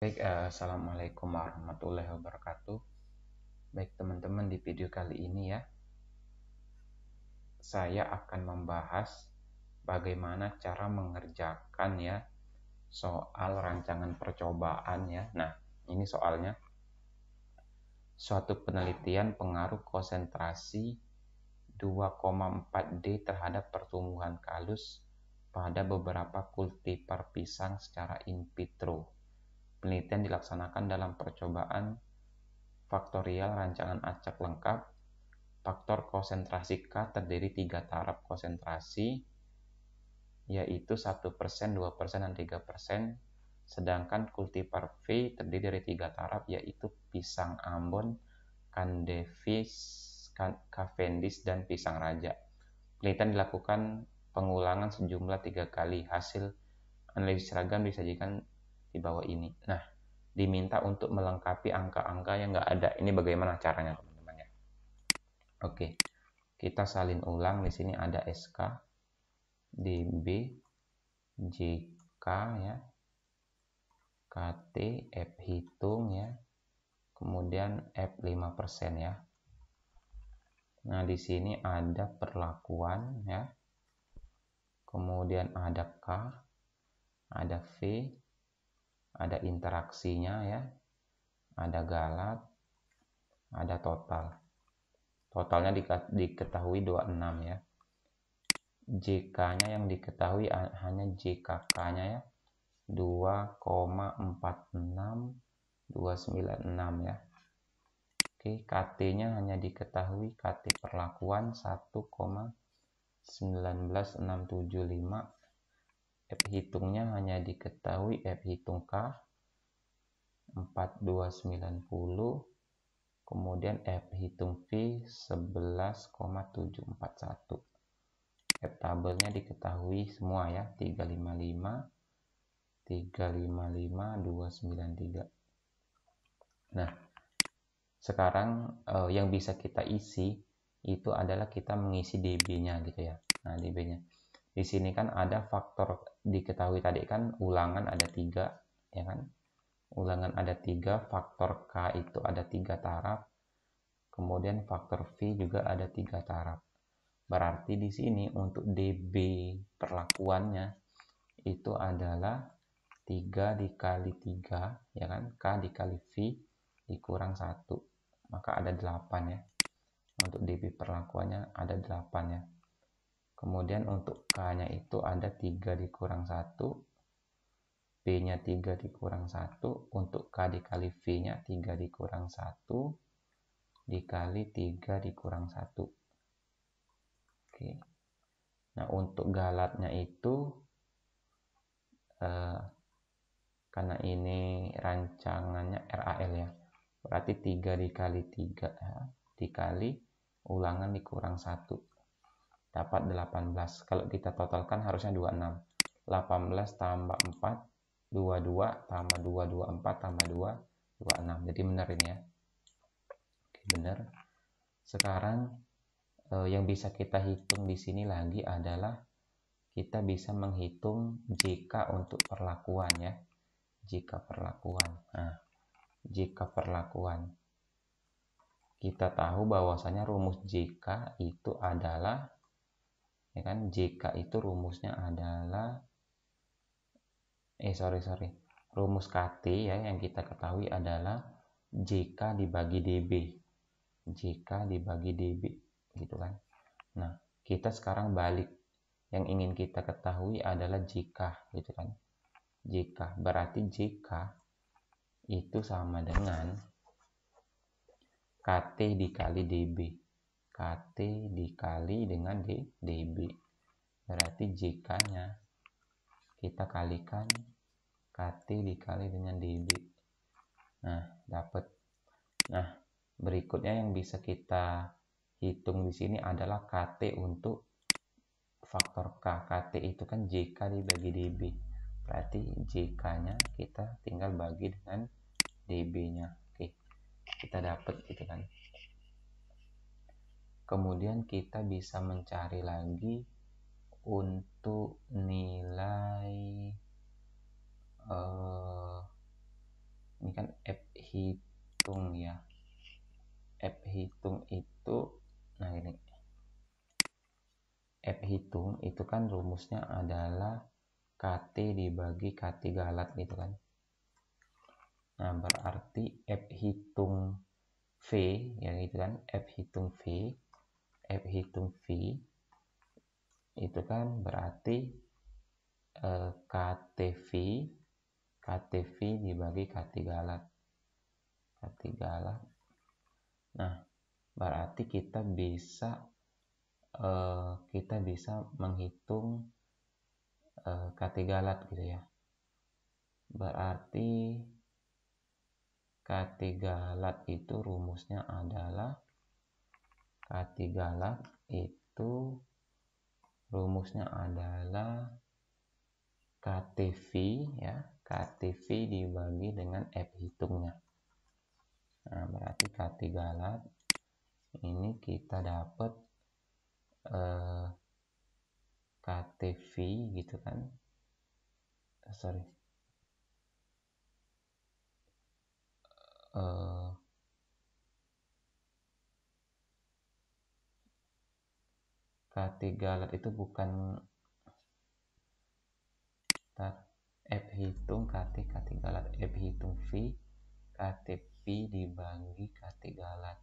Baik, uh, Assalamualaikum warahmatullahi wabarakatuh. Baik teman-teman, di video kali ini ya, saya akan membahas bagaimana cara mengerjakan ya soal rancangan percobaan ya. Nah, ini soalnya suatu penelitian pengaruh konsentrasi 2,4D terhadap pertumbuhan kalus pada beberapa kultivar pisang secara in vitro. Penelitian dilaksanakan dalam percobaan faktorial rancangan acak lengkap. Faktor konsentrasi K terdiri tiga taraf konsentrasi, yaitu 1%, 2%, dan 3%. Sedangkan kultivar V terdiri dari tiga taraf, yaitu pisang Ambon, kandevis, Cavendish, dan pisang raja. Penelitian dilakukan pengulangan sejumlah tiga kali. Hasil analisis ragam disajikan di bawah ini. Nah, diminta untuk melengkapi angka-angka yang nggak ada. Ini bagaimana caranya, teman-teman ya? Oke. Kita salin ulang di sini ada SK DB JK ya. KT F hitung ya. Kemudian F 5% ya. Nah, di sini ada perlakuan ya. Kemudian ada K, ada V, ada interaksinya ya, ada galat, ada total. Totalnya diketahui 26 ya. JK-nya yang diketahui hanya JKK-nya ya. 2,46296 ya. Oke, KT-nya hanya diketahui KT perlakuan 1,19675 F hitungnya hanya diketahui F hitung K 4290 kemudian F hitung V 11,741 F tabelnya diketahui semua ya 355 355 293 nah sekarang eh, yang bisa kita isi itu adalah kita mengisi DB nya gitu ya nah DB nya di sini kan ada faktor diketahui tadi kan ulangan ada tiga ya kan ulangan ada tiga faktor K itu ada tiga taraf kemudian faktor V juga ada tiga taraf berarti di sini untuk DB perlakuannya itu adalah tiga dikali tiga, ya kan K dikali V dikurang satu, maka ada delapan ya untuk DB perlakuannya ada delapan ya Kemudian untuk K-nya itu ada 3 dikurang 1, p nya 3 dikurang 1, untuk K dikali V-nya 3 dikurang 1, dikali 3 dikurang 1. Oke. Nah, untuk galatnya itu, eh, karena ini rancangannya RAL ya, berarti 3 dikali 3 ya, dikali ulangan dikurang 1 dapat 18. Kalau kita totalkan harusnya 26. 18 tambah 4, 22 tambah 2, 24 tambah 2, 26. Jadi benar ini ya. Oke, benar. Sekarang eh, yang bisa kita hitung di sini lagi adalah kita bisa menghitung jika untuk perlakuan ya. Jika perlakuan. Nah, jika perlakuan. Kita tahu bahwasanya rumus jika itu adalah ya kan JK itu rumusnya adalah eh sorry sorry rumus KT ya yang kita ketahui adalah JK dibagi DB JK dibagi DB gitu kan nah kita sekarang balik yang ingin kita ketahui adalah JK gitu kan JK berarti JK itu sama dengan KT dikali DB KT dikali dengan D, DB. Berarti JK-nya kita kalikan KT dikali dengan DB. Nah, dapat. Nah, berikutnya yang bisa kita hitung di sini adalah KT untuk faktor K. KT itu kan JK dibagi DB. Berarti JK-nya kita tinggal bagi dengan DB-nya. Oke, kita dapat gitu kan kemudian kita bisa mencari lagi untuk nilai uh, ini kan F hitung ya F hitung itu nah ini F hitung itu kan rumusnya adalah KT dibagi KT galat gitu kan nah berarti F hitung V ya gitu kan F hitung V F hitung V itu kan berarti eh, KTV KTV dibagi kT galat kT galat. nah berarti kita bisa eh, kita bisa menghitung eh, KT gitu ya berarti kT galat itu rumusnya adalah hati galak itu rumusnya adalah KTV ya KTV dibagi dengan F hitungnya nah berarti KT galak ini kita dapat eh, KTV gitu kan sorry eh, k galat itu bukan Bentar. F hitung KT K3 F hitung V KT p dibagi k galat.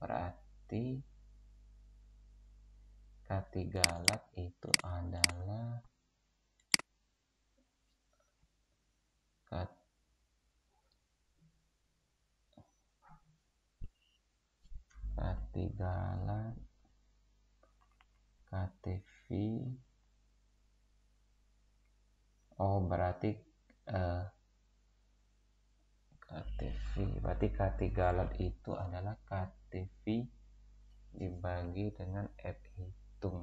berarti k galat itu adalah K galat. KTV oh berarti uh, eh, KTV berarti K3 lot itu adalah KTV dibagi dengan F hitung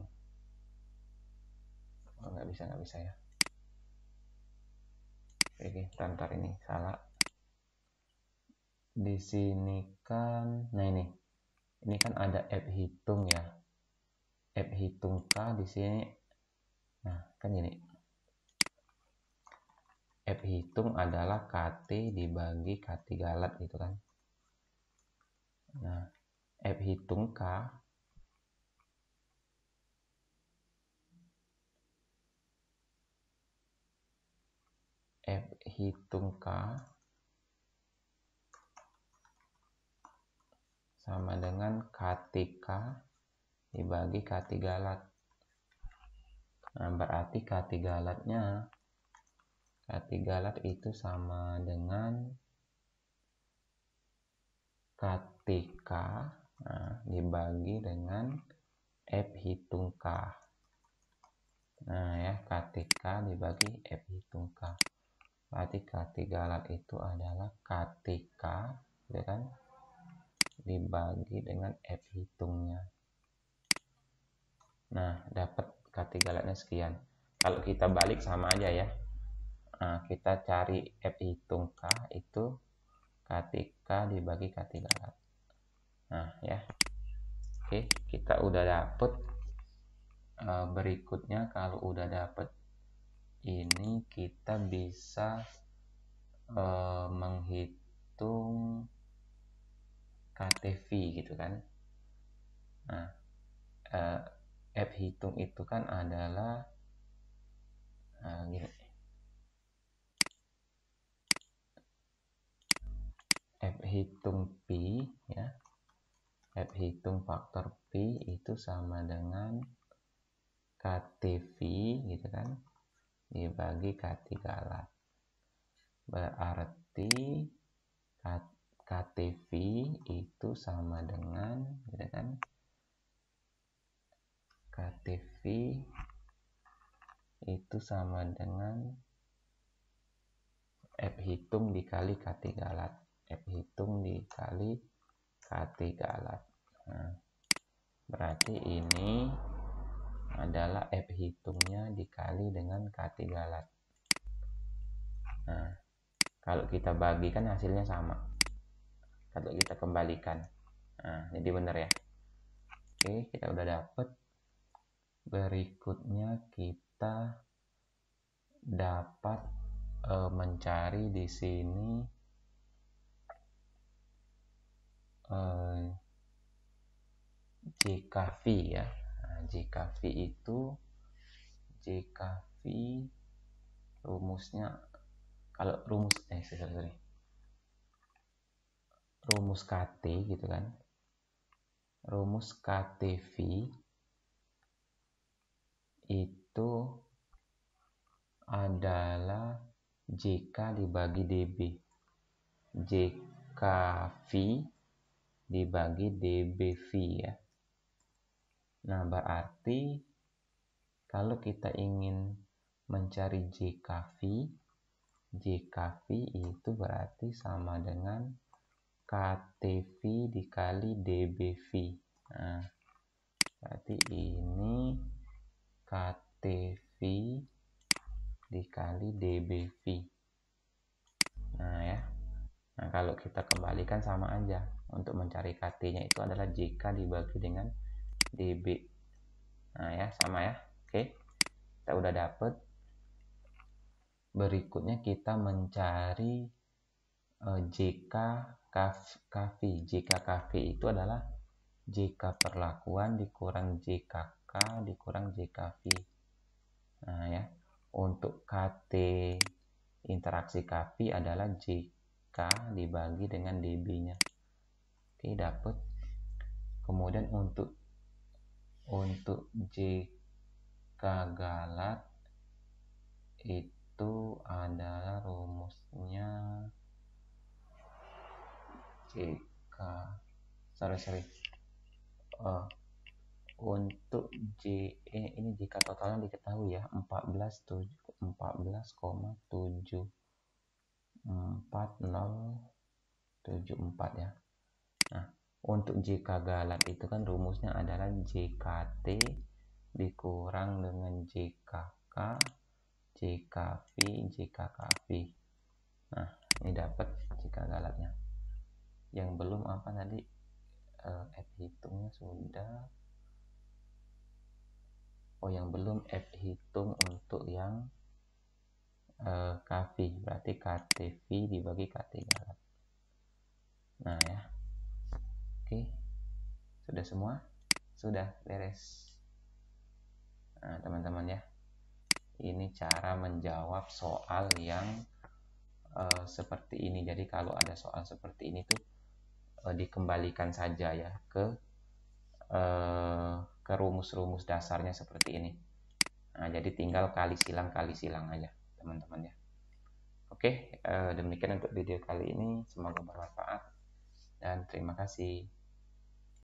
oh, nggak bisa nggak bisa ya oke tantar ini salah di sini kan nah ini ini kan ada F hitung ya hitung K di sini. Nah, kan gini. F hitung adalah KT dibagi kt galat gitu kan. Nah, F hitung K F hitung K sama dengan KTK dibagi K3 lat. Nah, berarti K3 latnya K3 lat itu sama dengan K3 nah, dibagi dengan F hitung K. Nah ya, K3 dibagi F hitung K. Berarti K3 lat itu adalah K3, ya kan? Dibagi dengan F hitungnya. Nah, dapat k sekian. Kalau kita balik sama aja ya. Nah, kita cari F hitung K itu K3 dibagi K3 Nah, ya. Oke, kita udah dapet. Eh, berikutnya kalau udah dapet ini kita bisa eh, menghitung KTV gitu kan. Nah, eh, F hitung itu kan adalah nah, gini. F hitung p, ya F hitung faktor p itu sama dengan KTV gitu kan dibagi k galat, berarti KTV itu sama dengan gitu kan KTV itu sama dengan F hitung dikali K3 F hitung dikali K3 nah, berarti ini adalah F hitungnya dikali dengan K3 nah kalau kita bagikan hasilnya sama kalau kita kembalikan nah jadi benar ya oke kita udah dapet berikutnya kita dapat e, mencari di sini e, jkv ya nah, jkv itu jkv rumusnya kalau rumus eh sorry, sorry. rumus KT gitu kan rumus KTV itu adalah JK dibagi DB. JKV dibagi DBV ya. Nah, berarti kalau kita ingin mencari JKV, JKV itu berarti sama dengan KTV dikali DBV. Nah, berarti ini KTV dikali DBV. Nah ya. Nah, kalau kita kembalikan sama aja. Untuk mencari KT-nya itu adalah JK dibagi dengan DB. Nah ya, sama ya. Oke. Kita udah dapet. Berikutnya kita mencari uh, eh, JK KV. JK KV itu adalah JK perlakuan dikurang JK K dikurang JKV. Nah ya, untuk KT interaksi KV adalah JK dibagi dengan DB-nya. Oke, dapat. Kemudian untuk untuk JK galat itu adalah rumusnya JK sorry sorry uh, untuk J eh, ini jika totalnya diketahui ya 14 14,74074 ya. Nah, untuk JK galat itu kan rumusnya adalah JKT dikurang dengan JKK JKP JKKP Nah, ini dapat JK galatnya. Yang belum apa tadi eh, hitungnya sudah oh yang belum add hitung untuk yang uh, eh, KV berarti KTV dibagi KT jalan nah ya oke sudah semua sudah beres nah teman-teman ya ini cara menjawab soal yang uh, seperti ini. Jadi kalau ada soal seperti ini tuh uh, dikembalikan saja ya ke uh, ke rumus-rumus dasarnya seperti ini. Nah, jadi tinggal kali silang kali silang aja, teman-teman ya. Oke, eh, demikian untuk video kali ini. Semoga bermanfaat dan terima kasih.